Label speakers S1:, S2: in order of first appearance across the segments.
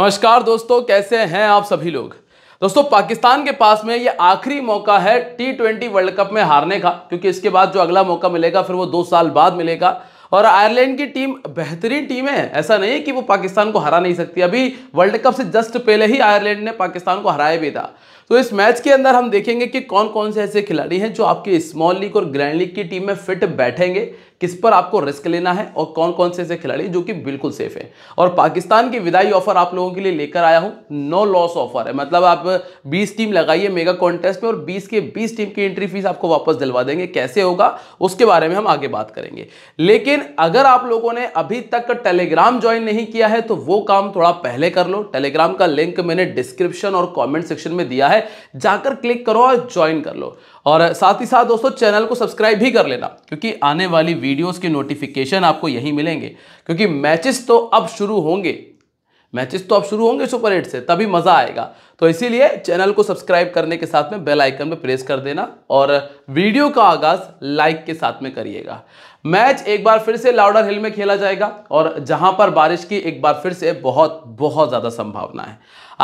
S1: नमस्कार दोस्तों कैसे हैं आप सभी लोग दोस्तों पाकिस्तान के पास में ये आखिरी मौका है टी ट्वेंटी वर्ल्ड कप में हारने का क्योंकि इसके बाद जो अगला मौका मिलेगा फिर वो दो साल बाद मिलेगा और आयरलैंड की टीम बेहतरीन टीम है ऐसा नहीं है कि वो पाकिस्तान को हरा नहीं सकती अभी वर्ल्ड कप से जस्ट पहले ही आयरलैंड ने पाकिस्तान को हराया भी था तो इस मैच के अंदर हम देखेंगे कि कौन कौन से ऐसे खिलाड़ी हैं जो आपके स्मॉल लीग और ग्रैंड लीग की टीम में फिट बैठेंगे किस पर आपको रिस्क लेना है और कौन कौन से ऐसे खिलाड़ी जो कि बिल्कुल सेफ है और पाकिस्तान की विदाई ऑफर आप लोगों के लिए लेकर आया हूं नो लॉस ऑफर है मतलब आप बीस टीम लगाइए मेगा कॉन्टेस्ट में और बीस के बीस टीम की एंट्री फीस आपको वापस दिलवा देंगे कैसे होगा उसके बारे में हम आगे बात करेंगे लेकिन अगर आप लोगों ने अभी तक टेलीग्राम ज्वाइन नहीं किया है तो वो काम थोड़ा पहले कर लो टेलीग्राम का लिंक मैंने डिस्क्रिप्शन और कॉमेंट सेक्शन में दिया है जाकर क्लिक करो और ज्वाइन कर लो और साथ ही साथ दोस्तों चैनल को सब्सक्राइब भी कर लेना क्योंकि आने वाली वीडियोस के नोटिफिकेशन आपको यहीं मिलेंगे क्योंकि मैचेस तो अब शुरू होंगे मैचेस तो अब शुरू होंगे सुपर एट से तभी मज़ा आएगा तो इसीलिए चैनल को सब्सक्राइब करने के साथ में बेल आइकन पर प्रेस कर देना और वीडियो का आगाज़ लाइक के साथ में करिएगा मैच एक बार फिर से लाउडर हिल में खेला जाएगा और जहां पर बारिश की एक बार फिर से बहुत बहुत ज़्यादा संभावना है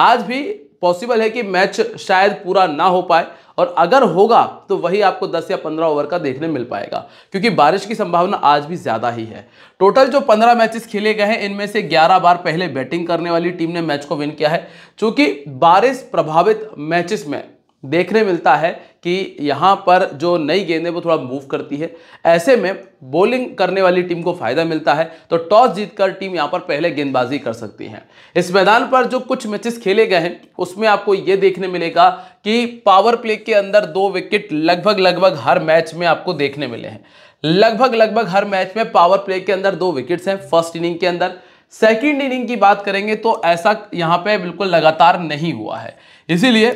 S1: आज भी पॉसिबल है कि मैच शायद पूरा ना हो पाए और अगर होगा तो वही आपको 10 या 15 ओवर का देखने मिल पाएगा क्योंकि बारिश की संभावना आज भी ज़्यादा ही है टोटल जो 15 मैचेस खेले गए हैं इनमें से 11 बार पहले बैटिंग करने वाली टीम ने मैच को विन किया है चूँकि बारिश प्रभावित मैचेस में देखने मिलता है कि यहाँ पर जो नई गेंद है वो थोड़ा मूव करती है ऐसे में बॉलिंग करने वाली टीम को फायदा मिलता है तो टॉस जीतकर टीम यहाँ पर पहले गेंदबाजी कर सकती है इस मैदान पर जो कुछ मैचेस खेले गए हैं उसमें आपको ये देखने मिलेगा कि पावर प्ले के अंदर दो विकेट लगभग लगभग हर मैच में आपको देखने मिले हैं लगभग लगभग हर मैच में पावर प्ले के अंदर दो विकेट्स हैं फर्स्ट इनिंग के अंदर सेकेंड इनिंग की बात करेंगे तो ऐसा यहाँ पर बिल्कुल लगातार नहीं हुआ है इसीलिए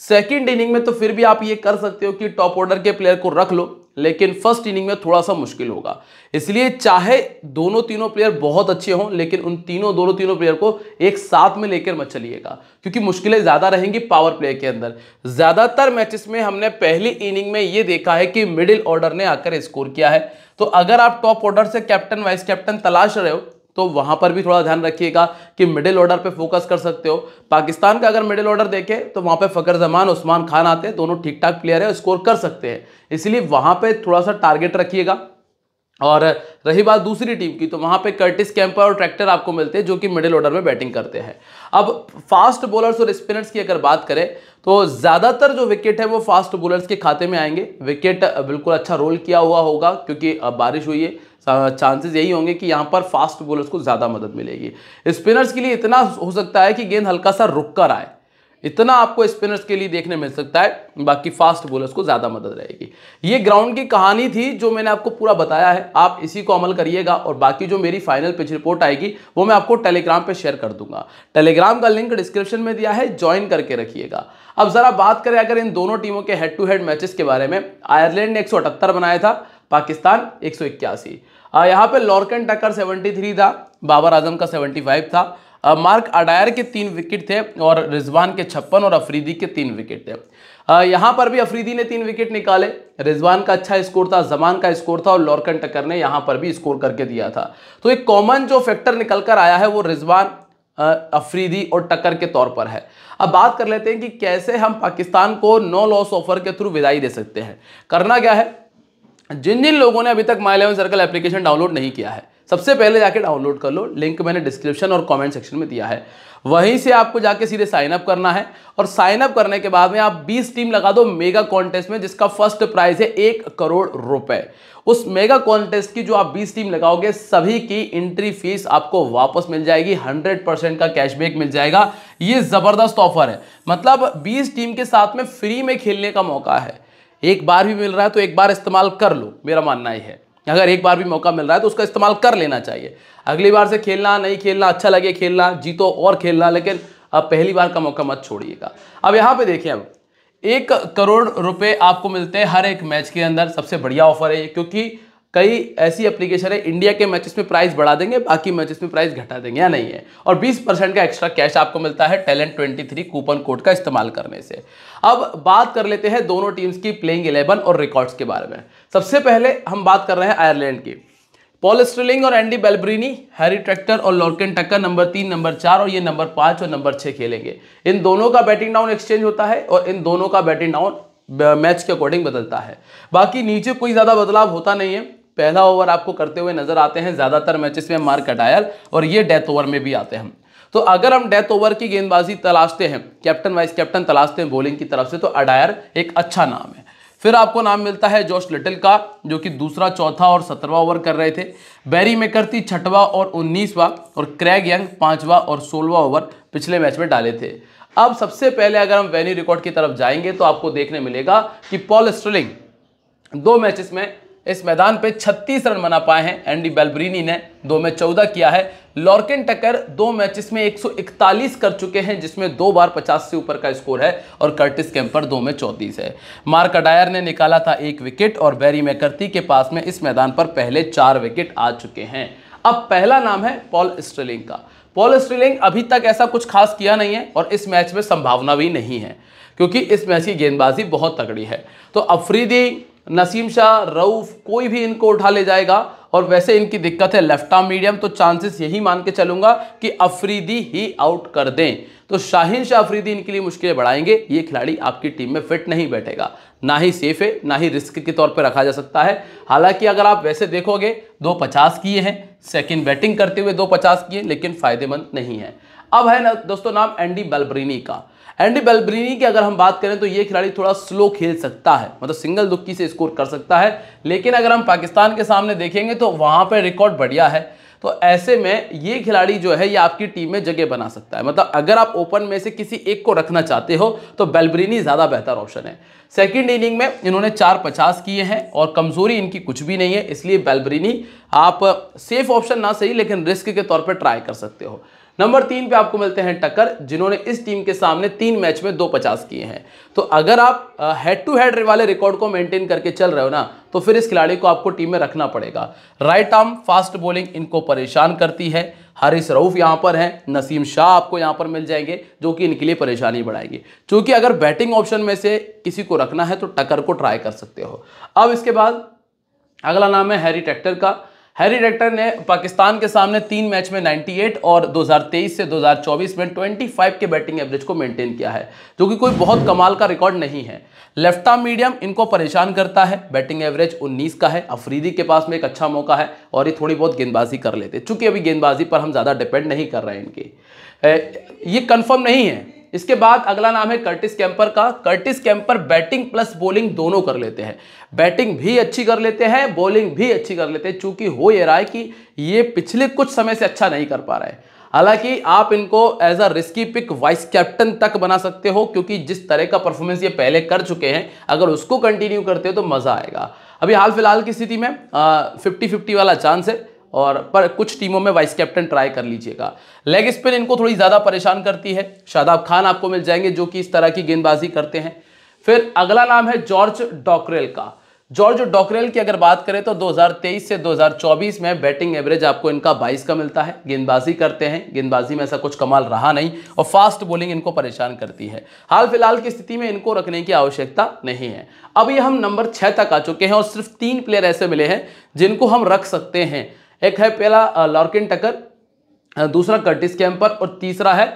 S1: सेकेंड इनिंग में तो फिर भी आप ये कर सकते हो कि टॉप ऑर्डर के प्लेयर को रख लो लेकिन फर्स्ट इनिंग में थोड़ा सा मुश्किल होगा इसलिए चाहे दोनों तीनों प्लेयर बहुत अच्छे हों लेकिन उन तीनों दोनों तीनों प्लेयर को एक साथ में लेकर मत चलिएगा क्योंकि मुश्किलें ज़्यादा रहेंगी पावर प्ले के अंदर ज़्यादातर मैचेस में हमने पहली इनिंग में ये देखा है कि मिडिल ऑर्डर ने आकर स्कोर किया है तो अगर आप टॉप ऑर्डर से कैप्टन वाइस कैप्टन तलाश रहे हो तो वहां पर भी थोड़ा ध्यान रखिएगा कि मिडिल ऑर्डर पे फोकस कर सकते हो पाकिस्तान का अगर मिडिल ऑर्डर देखें तो वहां पे फकर जमान उस्मान खान आते हैं दोनों ठीक ठाक प्लेयर है स्कोर कर सकते हैं इसलिए वहां पे थोड़ा सा टारगेट रखिएगा और रही बात दूसरी टीम की तो वहां पे कर्टिस कैंपर और ट्रैक्टर आपको मिलते हैं जो कि मिडिल ऑर्डर में बैटिंग करते हैं अब फास्ट बॉलर्स और स्पिनर्स की अगर बात करें तो ज़्यादातर जो विकेट है वो फास्ट बॉलर्स के खाते में आएंगे विकेट बिल्कुल अच्छा रोल किया हुआ होगा क्योंकि बारिश हुई है चांसेस यही होंगे कि यहाँ पर फास्ट बॉलर्स को ज़्यादा मदद मिलेगी स्पिनर्स के लिए इतना हो सकता है कि गेंद हल्का सा रुक कर आए इतना आपको स्पिनर्स के लिए देखने मिल सकता है बाकी फास्ट बॉलर्स को ज़्यादा मदद रहेगी ये ग्राउंड की कहानी थी जो मैंने आपको पूरा बताया है आप इसी को अमल करिएगा और बाकी जो मेरी फाइनल पिच रिपोर्ट आएगी वो मैं आपको टेलीग्राम पे शेयर कर दूंगा टेलीग्राम का लिंक डिस्क्रिप्शन में दिया है ज्वाइन करके रखिएगा अब ज़रा बात करें अगर इन दोनों टीमों के हेड टू हेड मैचेस के बारे में आयरलैंड ने एक बनाया था पाकिस्तान एक यहाँ पे लॉर्कन टक्कर 73 था बाबर आजम का 75 था मार्क अडायर के तीन विकेट थे और रिजवान के छप्पन और अफरीदी के तीन विकेट थे यहाँ पर भी अफरीदी ने तीन विकेट निकाले रिजवान का अच्छा स्कोर था जमान का स्कोर था और लॉर्कन टक्कर ने यहाँ पर भी स्कोर करके दिया था तो एक कॉमन जो फैक्टर निकल कर आया है वो रिजवान अफरीदी और टक्कर के तौर पर है अब बात कर लेते हैं कि कैसे हम पाकिस्तान को नो लॉस ऑफर के थ्रू विदाई दे सकते हैं करना क्या है जिन जिन लोगों ने अभी तक my eleven circle application download नहीं किया है सबसे पहले जाके डाउनलोड कर लो लिंक मैंने डिस्क्रिप्शन और कमेंट सेक्शन में दिया है वहीं से आपको जाके सीधे साइनअप करना है और साइन अप करने के बाद में आप 20 टीम लगा दो मेगा कॉन्टेस्ट में जिसका फर्स्ट प्राइज है एक करोड़ रुपए उस मेगा कॉन्टेस्ट की जो आप 20 टीम लगाओगे सभी की एंट्री फीस आपको वापस मिल जाएगी 100 परसेंट का कैशबैक मिल जाएगा ये ज़बरदस्त ऑफर है मतलब 20 टीम के साथ में फ्री में खेलने का मौका है एक बार भी मिल रहा है तो एक बार इस्तेमाल कर लो मेरा मानना ही है अगर एक बार भी मौका मिल रहा है तो उसका इस्तेमाल कर लेना चाहिए अगली बार से खेलना नहीं खेलना अच्छा लगे खेलना जीतो और खेलना लेकिन अब पहली बार का मौका मत छोड़िएगा अब यहाँ पे देखिए अब एक करोड़ रुपए आपको मिलते हैं हर एक मैच के अंदर सबसे बढ़िया ऑफर है क्योंकि कई ऐसी एप्लीकेशन है इंडिया के मैचेस में प्राइस बढ़ा देंगे बाकी मैचेस में प्राइस घटा देंगे या नहीं है और 20 परसेंट का एक्स्ट्रा कैश आपको मिलता है टैलेंट 23 कूपन कोड का इस्तेमाल करने से अब बात कर लेते हैं दोनों टीम्स की प्लेइंग 11 और रिकॉर्ड्स के बारे में सबसे पहले हम बात कर रहे हैं आयरलैंड की पॉल स्ट्रिलिंग और एंडी बेलब्रीनी हैरी ट्रैक्टर और लॉर्केन टक्कर नंबर तीन नंबर चार और ये नंबर पाँच और नंबर छः खेलेंगे इन दोनों का बैटिंग डाउन एक्सचेंज होता है और इन दोनों का बैटिंग डाउन मैच के अकॉर्डिंग बदलता है बाकी नीचे कोई ज़्यादा बदलाव होता नहीं है पहला ओवर आपको करते हुए नजर आते हैं ज़्यादातर मैचेस में मार्क अटायर और ये डेथ ओवर में भी आते हैं तो अगर हम डेथ ओवर की गेंदबाजी तलाशते हैं कैप्टन वाइस कैप्टन तलाशते हैं बॉलिंग की तरफ से तो अडायर एक अच्छा नाम है फिर आपको नाम मिलता है जोश लिटिल का जो कि दूसरा चौथा और सत्रहवा ओवर कर रहे थे बैरी मेकरती छठवा और उन्नीसवा और क्रैग यंग पांचवा और सोलवा ओवर पिछले मैच में डाले थे अब सबसे पहले अगर हम वेन्यू रिकॉर्ड की तरफ जाएंगे तो आपको देखने मिलेगा कि पॉल स्ट्रलिंग दो मैचेस में इस मैदान पे 36 रन बना पाए हैं एंडी बेलब्रीनी ने दो में 14 किया है लॉर्किन टकर दो मैचेस में 141 कर चुके हैं जिसमें दो बार 50 से ऊपर का स्कोर है और कर्टिस कैंपर दो में 34 है मार्क अडायर ने निकाला था एक विकेट और बैरी मैकर्ती के पास में इस मैदान पर पहले चार विकेट आ चुके हैं अब पहला नाम है पॉल स्ट्रेलिंग का पॉल स्ट्रेलिंग अभी तक ऐसा कुछ खास किया नहीं है और इस मैच में संभावना भी नहीं है क्योंकि इस मैच की गेंदबाजी बहुत तगड़ी है तो अफरीदी नसीम शाह रऊफ कोई भी इनको उठा ले जाएगा और वैसे इनकी दिक्कत है लेफ्ट आर्म मीडियम तो चांसेस यही मान के चलूंगा कि अफरीदी ही आउट कर दें तो शाहिन शाह अफरीदी इनके लिए मुश्किलें बढ़ाएंगे ये खिलाड़ी आपकी टीम में फिट नहीं बैठेगा ना ही सेफ है ना ही रिस्क के तौर पर रखा जा सकता है हालांकि अगर आप वैसे देखोगे दो पचास किए हैं सेकेंड बैटिंग करते हुए दो पचास किए लेकिन फायदेमंद नहीं है अब है ना दोस्तों नाम एंडी बलब्रीनी का एंडी बेलब्रीनी की अगर हम बात करें तो ये खिलाड़ी थोड़ा स्लो खेल सकता है मतलब सिंगल दुक्की से स्कोर कर सकता है लेकिन अगर हम पाकिस्तान के सामने देखेंगे तो वहाँ पर रिकॉर्ड बढ़िया है तो ऐसे में ये खिलाड़ी जो है ये आपकी टीम में जगह बना सकता है मतलब अगर आप ओपन में से किसी एक को रखना चाहते हो तो बेलब्रीनी ज़्यादा बेहतर ऑप्शन है सेकेंड इनिंग में इन्होंने चार पचास किए हैं और कमज़ोरी इनकी कुछ भी नहीं है इसलिए बेलब्रीनी आप सेफ ऑप्शन ना सही लेकिन रिस्क के तौर पर ट्राई कर सकते हो नंबर तीन पे आपको मिलते हैं टक्कर जिन्होंने इस टीम के सामने तीन मैच में दो पचास किए हैं तो अगर आप हेड टू हेड वाले रिकॉर्ड को मेंटेन करके चल रहे हो ना तो फिर इस खिलाड़ी को आपको टीम में रखना पड़ेगा राइट आर्म फास्ट बॉलिंग इनको परेशान करती है हरीश रऊफ यहाँ पर हैं नसीम शाह आपको यहाँ पर मिल जाएंगे जो कि इनके लिए परेशानी बढ़ाएंगे क्योंकि अगर बैटिंग ऑप्शन में से किसी को रखना है तो टक्कर को ट्राई कर सकते हो अब इसके बाद अगला नाम है हैरी ट्रैक्टर का हैरी रेक्टर ने पाकिस्तान के सामने तीन मैच में 98 और 2023 से 2024 में 25 के बैटिंग एवरेज को मेंटेन किया है जो कि कोई बहुत कमाल का रिकॉर्ड नहीं है लेफ्ट आर्म मीडियम इनको परेशान करता है बैटिंग एवरेज 19 का है अफरीदी के पास में एक अच्छा मौका है और ये थोड़ी बहुत गेंदबाजी कर लेते चूंकि अभी गेंदबाजी पर हम ज़्यादा डिपेंड नहीं कर रहे हैं इनकी ये कन्फर्म नहीं है इसके बाद अगला नाम है कर्टिस कैंपर का Curtis Campher batting plus bowling दोनों कर लेते हैं बैटिंग भी अच्छी कर लेते हैं बॉलिंग भी अच्छी कर लेते हैं चूंकि हो ये रहा है कि ये पिछले कुछ समय से अच्छा नहीं कर पा रहा है हालांकि आप इनको as a risky pick vice captain तक बना सकते हो क्योंकि जिस तरह का परफॉर्मेंस ये पहले कर चुके हैं अगर उसको कंटिन्यू करते हो तो मज़ा आएगा अभी हाल फिलहाल की स्थिति में फिफ्टी फिफ्टी वाला चांस है और पर कुछ टीमों में वाइस कैप्टन ट्राई कर लीजिएगा लेग स्पिन इनको थोड़ी ज़्यादा परेशान करती है शादाब खान आपको मिल जाएंगे जो कि इस तरह की गेंदबाजी करते हैं फिर अगला नाम है जॉर्ज डॉकरेल का जॉर्ज डॉकरेल की अगर बात करें तो 2023 से 2024 में बैटिंग एवरेज आपको इनका 22 का मिलता है गेंदबाजी करते हैं गेंदबाजी में ऐसा कुछ कमाल रहा नहीं और फास्ट बॉलिंग इनको परेशान करती है हाल फिलहाल की स्थिति में इनको रखने की आवश्यकता नहीं है अभी हम नंबर छः तक आ चुके हैं और सिर्फ तीन प्लेयर ऐसे मिले हैं जिनको हम रख सकते हैं एक है पहला लॉर्किन टकर दूसरा कर्टिस कैंपर और तीसरा है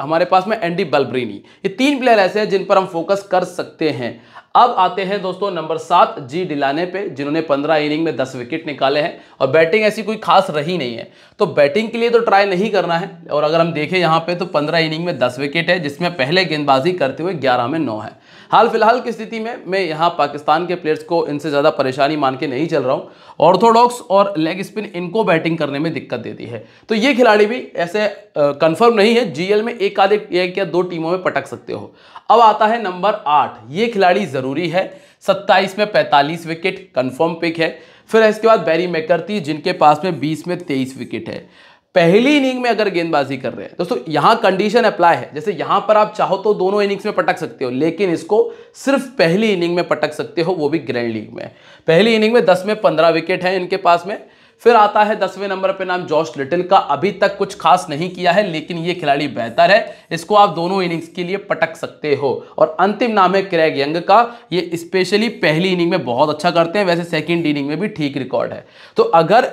S1: हमारे पास में एंडी बल्ब्रीनी ये तीन प्लेयर ऐसे हैं जिन पर हम फोकस कर सकते हैं अब आते हैं दोस्तों नंबर सात जी डिलाने पे जिन्होंने पंद्रह इनिंग में दस विकेट निकाले हैं और बैटिंग ऐसी कोई खास रही नहीं है तो बैटिंग के लिए तो ट्राई नहीं करना है और अगर हम देखें यहाँ पे तो पंद्रह इनिंग में दस विकेट है जिसमें पहले गेंदबाजी करते हुए ग्यारह में नौ है हाल फिलहाल की स्थिति में मैं यहाँ पाकिस्तान के प्लेयर्स को इनसे ज़्यादा परेशानी मान के नहीं चल रहा हूँ ऑर्थोडॉक्स और लेग स्पिन इनको बैटिंग करने में दिक्कत देती है तो ये खिलाड़ी भी ऐसे कन्फर्म नहीं है जी में एक आधे एक या दो टीमों में पटक सकते हो अब आता है नंबर आठ ये खिलाड़ी ज़रूरी है सत्ताईस में पैंतालीस विकेट कन्फर्म पिक है फिर इसके बाद बैरी मैकर्ती जिनके पास में बीस में तेईस विकेट है पहली इनिंग में अगर गेंदबाजी कर रहे हैं दोस्तों यहां कंडीशन अप्लाई है जैसे यहां पर आप चाहो तो दोनों इनिंग्स में पटक सकते हो लेकिन इसको सिर्फ पहली इनिंग में पटक सकते हो वो भी ग्रैंड लीग में पहली इनिंग में दस में पंद्रह विकेट है इनके पास में फिर आता है दसवें नंबर पर नाम जॉर्ज लिटिल का अभी तक कुछ खास नहीं किया है लेकिन ये खिलाड़ी बेहतर है इसको आप दोनों इनिंग्स के लिए पटक सकते हो और अंतिम नाम है क्रैग यंग का ये स्पेशली पहली इनिंग में बहुत अच्छा करते हैं वैसे सेकेंड इनिंग में भी ठीक रिकॉर्ड है तो अगर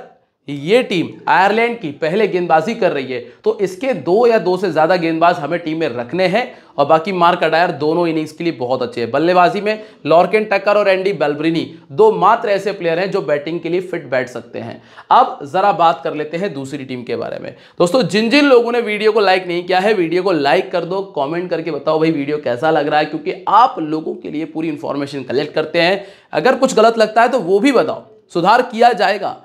S1: ये टीम आयरलैंड की पहले गेंदबाजी कर रही है तो इसके दो या दो से ज़्यादा गेंदबाज हमें टीम में रखने हैं और बाकी मार्क अडायर दोनों इनिंग्स के लिए बहुत अच्छे हैं बल्लेबाजी में लॉर्केन टक्कर और एंडी बेलब्रिनी दो मात्र ऐसे प्लेयर हैं जो बैटिंग के लिए फिट बैठ सकते हैं अब ज़रा बात कर लेते हैं दूसरी टीम के बारे में दोस्तों जिन जिन लोगों ने वीडियो को लाइक नहीं किया है वीडियो को लाइक कर दो कॉमेंट करके बताओ भाई वीडियो कैसा लग रहा है क्योंकि आप लोगों के लिए पूरी इन्फॉर्मेशन कलेक्ट करते हैं अगर कुछ गलत लगता है तो वो भी बताओ सुधार किया जाएगा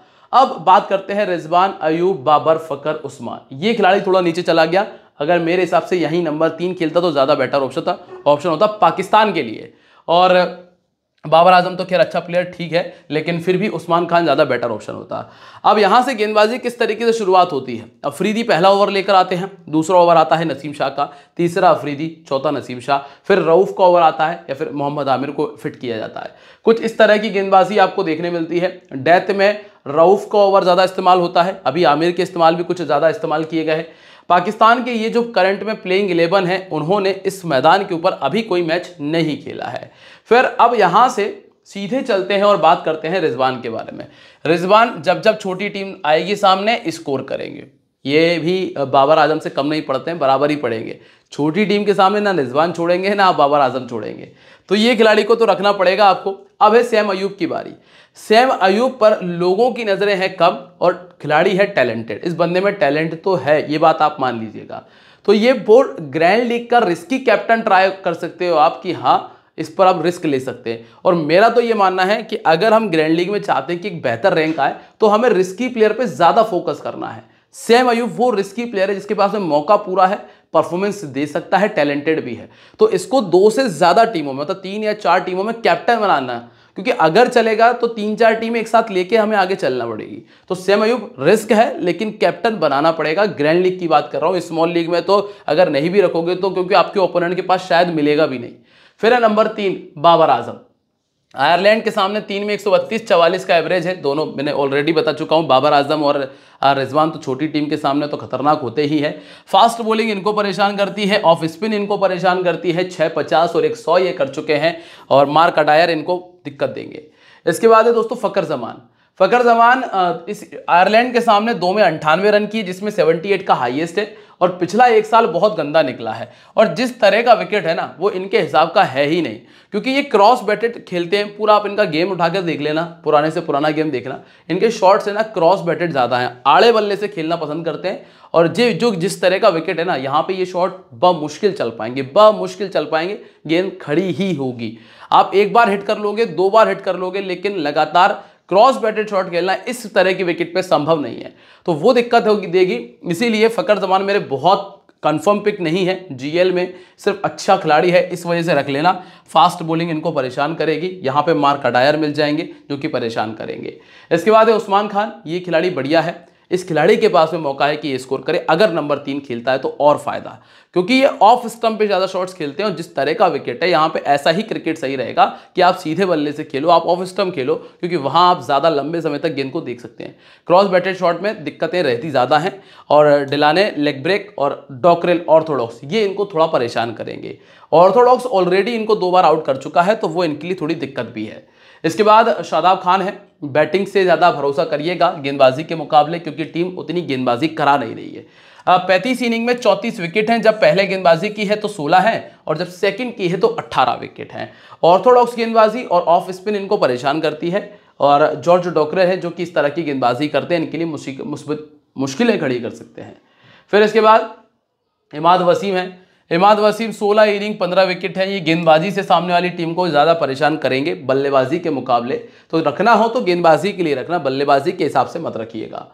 S1: अब बात करते हैं रिजवान अयूब बाबर फकर उस्मान ये खिलाड़ी थोड़ा नीचे चला गया अगर मेरे हिसाब से यहीं नंबर तीन खेलता तो ज़्यादा बेटर ऑप्शन था ऑप्शन होता पाकिस्तान के लिए और बाबर आजम तो खैर अच्छा प्लेयर ठीक है लेकिन फिर भी उस्मान खान ज़्यादा बेटर ऑप्शन होता है अब यहाँ से गेंदबाजी किस तरीके से शुरुआत होती है अफरीदी पहला ओवर लेकर आते हैं दूसरा ओवर आता है नसीम शाह का तीसरा अफरीदी चौथा नसीम शाह फिर रऊफ़ का ओवर आता है या फिर मोहम्मद आमिर को फिट किया जाता है कुछ इस तरह की गेंदबाजी आपको देखने मिलती है डेथ में रऊफ़ का ओवर ज़्यादा इस्तेमाल होता है अभी आमिर के इस्तेमाल भी कुछ ज़्यादा इस्तेमाल किए गए हैं पाकिस्तान के ये जो करंट में प्लेइंग इलेवन है उन्होंने इस मैदान के ऊपर अभी कोई मैच नहीं खेला है फिर अब यहाँ से सीधे चलते हैं और बात करते हैं रिजवान के बारे में रिजवान जब जब छोटी टीम आएगी सामने स्कोर करेंगे ये भी बाबर आजम से कम नहीं पड़ते हैं बराबर ही पड़ेंगे छोटी टीम के सामने ना रिजवान छोड़ेंगे ना बाबर आजम छोड़ेंगे तो ये खिलाड़ी को तो रखना पड़ेगा आपको अब है सैम अयूब की बारी सैम अयूब पर लोगों की नज़रें हैं कम और खिलाड़ी है टैलेंटेड इस बंदे में टैलेंट तो है ये बात आप मान लीजिएगा तो ये बोर्ड ग्रैंड लीग का रिस्की कैप्टन ट्राई कर सकते हो आप कि हाँ इस पर आप रिस्क ले सकते हैं और मेरा तो ये मानना है कि अगर हम ग्रैंड लीग में चाहते हैं कि एक बेहतर रैंक आए तो हमें रिस्की प्लेयर पर ज़्यादा फोकस करना है सैम अयूब वो रिस्की प्लेयर है जिसके पास में मौका पूरा है परफॉर्मेंस दे सकता है टैलेंटेड भी है तो इसको दो से ज़्यादा टीमों में मतलब तीन या चार टीमों में कैप्टन बनाना है क्योंकि अगर चलेगा तो तीन चार टीम एक साथ लेके हमें आगे चलना पड़ेगी तो सेम अयूब रिस्क है लेकिन कैप्टन बनाना पड़ेगा ग्रैंड लीग की बात कर रहा हूँ स्मॉल लीग में तो अगर नहीं भी रखोगे तो क्योंकि आपके ओपोनेंट के पास शायद मिलेगा भी नहीं फिर है नंबर तीन बाबर आजम आयरलैंड के सामने तीन में एक सौ बत्तीस चवालीस का एवरेज है दोनों मैंने ऑलरेडी बता चुका हूँ बाबर आजम और रिजवान तो छोटी टीम के सामने तो खतरनाक होते ही है फास्ट बॉलिंग इनको परेशान करती है ऑफ स्पिन इनको परेशान करती है छः पचास और एक सौ ये कर चुके हैं और मार्क कटायर इनको दिक्कत देंगे इसके बाद है दोस्तों फ़कर जमान फ़कर जमान इस आयरलैंड के सामने दो में अंठानवे रन किए जिसमें सेवेंटी एट का हाइएस्ट है और पिछला एक साल बहुत गंदा निकला है और जिस तरह का विकेट है ना वो इनके हिसाब का है ही नहीं क्योंकि ये क्रॉस बैटेड खेलते हैं पूरा आप इनका गेम उठा कर देख लेना पुराने से पुराना गेम देखना इनके शॉट्स है ना क्रॉस बैटेड ज़्यादा हैं आड़े बल्ले से खेलना पसंद करते हैं और जे जो जिस तरह का विकेट है ना यहाँ पे ये शॉट मुश्किल चल पाएंगे ब मुश्किल चल पाएंगे गेंद खड़ी ही होगी आप एक बार हिट कर लोगे दो बार हिट कर लोगे लेकिन लगातार क्रॉस बैटेड शॉट खेलना इस तरह की विकेट पे संभव नहीं है तो वो दिक्कत होगी देगी इसीलिए फ़कर जमान मेरे बहुत कंफर्म पिक नहीं है जीएल में सिर्फ अच्छा खिलाड़ी है इस वजह से रख लेना फास्ट बॉलिंग इनको परेशान करेगी यहाँ पे मार्क अडायर मिल जाएंगे जो कि परेशान करेंगे इसके बाद है उस्मान खान ये खिलाड़ी बढ़िया है इस खिलाड़ी के पास में मौका है कि ये स्कोर करे अगर नंबर तीन खेलता है तो और फायदा क्योंकि ये ऑफ स्टम्प पे ज़्यादा शॉट्स खेलते हैं और जिस तरह का विकेट है यहाँ पे ऐसा ही क्रिकेट सही रहेगा कि आप सीधे बल्ले से खेलो आप ऑफ स्टम्प खेलो क्योंकि वहाँ आप ज़्यादा लंबे समय तक गेंद को देख सकते हैं क्रॉस बैटेड शॉट में दिक्कतें रहती ज़्यादा हैं और डिलाने लेग ब्रेक और डॉक्रेल ऑर्थोडॉक्स ये इनको थोड़ा परेशान करेंगे ऑर्थोडॉक्स ऑलरेडी इनको दो बार आउट कर चुका है तो वो इनके लिए थोड़ी दिक्कत भी है इसके बाद शादाब खान है बैटिंग से ज़्यादा भरोसा करिएगा गेंदबाजी के मुकाबले क्योंकि टीम उतनी गेंदबाजी करा नहीं रही है पैंतीस इनिंग में चौंतीस विकेट हैं जब पहले गेंदबाजी की है तो सोलह हैं और जब सेकंड की है तो अट्ठारह विकेट हैं ऑर्थोडॉक्स गेंदबाजी और ऑफ स्पिन इनको परेशान करती है और जॉर्ज डॉकरे हैं जो कि इस तरह की गेंदबाजी करते हैं इनके लिए मुश्किलें खड़ी कर सकते हैं फिर इसके बाद इमाद वसीम हैं इमाद वसीम 16 इनिंग 15 विकेट हैं ये गेंदबाजी से सामने वाली टीम को ज़्यादा परेशान करेंगे बल्लेबाजी के मुकाबले तो रखना हो तो गेंदबाजी के लिए रखना बल्लेबाजी के हिसाब से मत रखिएगा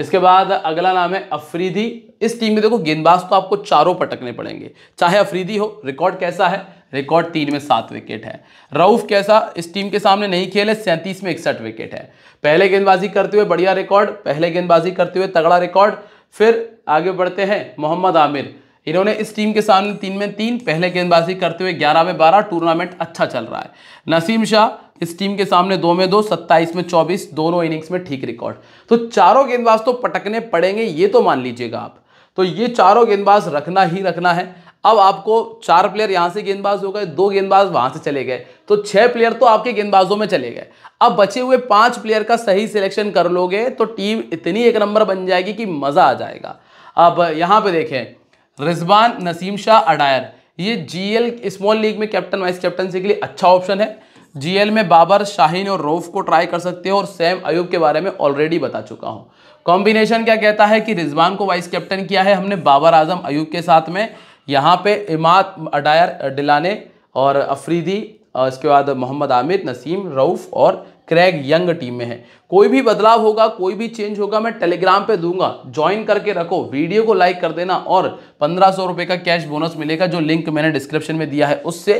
S1: इसके बाद अगला नाम है अफरीदी इस टीम में देखो गेंदबाज तो आपको चारों पटकने पड़ेंगे चाहे अफरीदी हो रिकॉर्ड कैसा है रिकॉर्ड तीन में सात विकेट है रऊफ कैसा इस टीम के सामने नहीं खेले सैंतीस में इकसठ विकेट है पहले गेंदबाजी करते हुए बढ़िया रिकॉर्ड पहले गेंदबाजी करते हुए तगड़ा रिकॉर्ड फिर आगे बढ़ते हैं मोहम्मद आमिर इन्होंने इस टीम के सामने तीन में तीन पहले गेंदबाजी करते हुए ग्यारह में बारह टूर्नामेंट अच्छा चल रहा है नसीम शाह इस टीम के सामने दो में दो सत्ताईस में चौबीस दोनों इनिंग्स में ठीक रिकॉर्ड तो चारों गेंदबाज तो पटकने पड़ेंगे ये तो मान लीजिएगा आप तो ये चारों गेंदबाज रखना ही रखना है अब आपको चार प्लेयर यहां से गेंदबाज हो गए दो गेंदबाज वहां से चले गए तो छह प्लेयर तो आपके गेंदबाजों में चले गए अब बचे हुए पांच प्लेयर का सही सिलेक्शन कर लोगे तो टीम इतनी एक नंबर बन जाएगी कि मजा आ जाएगा अब यहां पे देखें रिजवान नसीम शाह अडायर ये जीएल स्मॉल लीग में कैप्टन वाइस कैप्टनसी के लिए अच्छा ऑप्शन है जीएल में बाबर शाहीन और रोफ को ट्राई कर सकते हो और सैम अयूब के बारे में ऑलरेडी बता चुका हूँ कॉम्बिनेशन क्या कहता है कि रिजवान को वाइस कैप्टन किया है हमने बाबर आजम अयूब के साथ में यहाँ पे इमाद अडायर डिलाने और अफरीदी इसके बाद मोहम्मद आमिर नसीम रऊफ़ और क्रैग यंग टीम में है कोई भी बदलाव होगा कोई भी चेंज होगा मैं टेलीग्राम पे दूंगा ज्वाइन करके रखो वीडियो को लाइक कर देना और पंद्रह सौ का कैश बोनस मिलेगा जो लिंक मैंने डिस्क्रिप्शन में दिया है उससे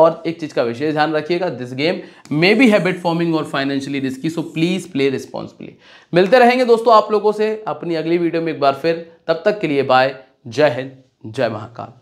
S1: और एक चीज़ का विशेष ध्यान रखिएगा this game may be habit forming और financially risky so please play responsibly मिलते रहेंगे दोस्तों आप लोगों से अपनी अगली वीडियो में एक बार फिर तब तक के लिए बाय जय हिंद जय महाकाल